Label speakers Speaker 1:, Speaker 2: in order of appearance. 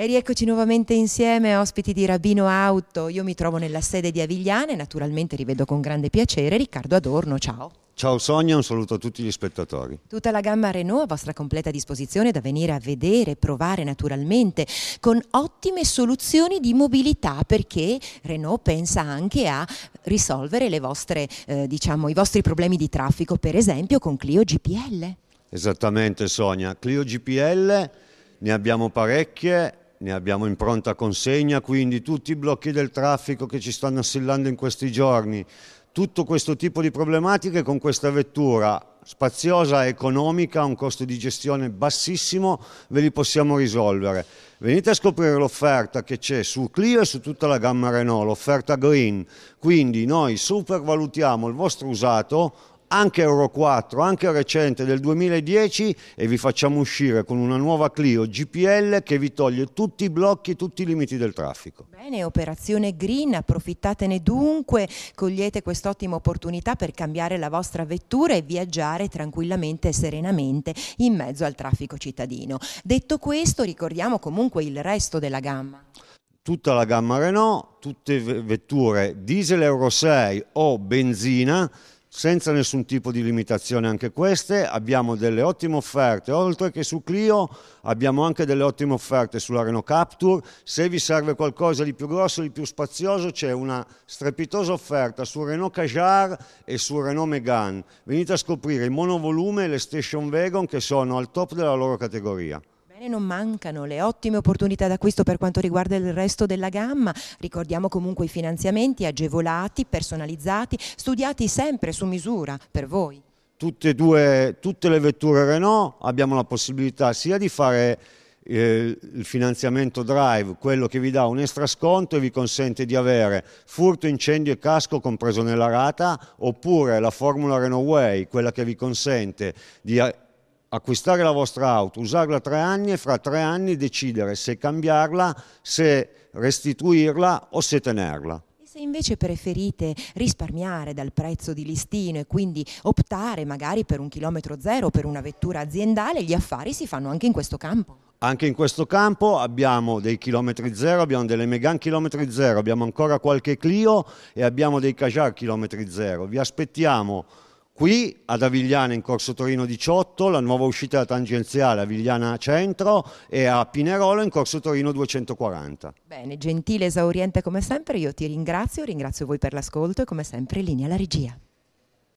Speaker 1: E rieccoci nuovamente insieme, ospiti di Rabino Auto. Io mi trovo nella sede di Avigliana e naturalmente rivedo con grande piacere Riccardo Adorno. Ciao.
Speaker 2: Ciao Sonia, un saluto a tutti gli spettatori.
Speaker 1: Tutta la gamma Renault a vostra completa disposizione da venire a vedere, provare naturalmente, con ottime soluzioni di mobilità perché Renault pensa anche a risolvere vostre, eh, diciamo, i vostri problemi di traffico, per esempio con Clio GPL.
Speaker 2: Esattamente Sonia, Clio GPL ne abbiamo parecchie ne abbiamo in pronta consegna, quindi tutti i blocchi del traffico che ci stanno assillando in questi giorni, tutto questo tipo di problematiche con questa vettura spaziosa, economica, a un costo di gestione bassissimo, ve li possiamo risolvere. Venite a scoprire l'offerta che c'è su Clio e su tutta la gamma Renault, l'offerta green. Quindi noi supervalutiamo il vostro usato anche Euro 4, anche recente del 2010 e vi facciamo uscire con una nuova Clio GPL che vi toglie tutti i blocchi, tutti i limiti del traffico.
Speaker 1: Bene, operazione green, approfittatene dunque, cogliete quest'ottima opportunità per cambiare la vostra vettura e viaggiare tranquillamente e serenamente in mezzo al traffico cittadino. Detto questo, ricordiamo comunque il resto della gamma
Speaker 2: tutta la gamma Renault, tutte vetture diesel Euro 6 o benzina senza nessun tipo di limitazione anche queste, abbiamo delle ottime offerte, oltre che su Clio abbiamo anche delle ottime offerte sulla Renault Capture, se vi serve qualcosa di più grosso, di più spazioso c'è una strepitosa offerta su Renault Cajar e su Renault Megane, venite a scoprire il monovolume e le Station Wagon che sono al top della loro categoria
Speaker 1: non mancano le ottime opportunità d'acquisto per quanto riguarda il resto della gamma, ricordiamo comunque i finanziamenti agevolati, personalizzati, studiati sempre su misura per voi.
Speaker 2: Tutte, due, tutte le vetture Renault abbiamo la possibilità sia di fare eh, il finanziamento drive, quello che vi dà un extra sconto e vi consente di avere furto, incendio e casco compreso nella rata, oppure la formula Renault Way, quella che vi consente di acquistare la vostra auto, usarla tre anni e fra tre anni decidere se cambiarla, se restituirla o se tenerla.
Speaker 1: E Se invece preferite risparmiare dal prezzo di listino e quindi optare magari per un chilometro zero, per una vettura aziendale, gli affari si fanno anche in questo campo.
Speaker 2: Anche in questo campo abbiamo dei chilometri zero, abbiamo delle Megan chilometri zero, abbiamo ancora qualche Clio e abbiamo dei Cajar chilometri zero. Vi aspettiamo Qui ad Avigliana in corso Torino 18, la nuova uscita della tangenziale Avigliana Centro e a Pinerolo in corso Torino 240.
Speaker 1: Bene, gentile esauriente come sempre, io ti ringrazio, ringrazio voi per l'ascolto e come sempre linea alla regia.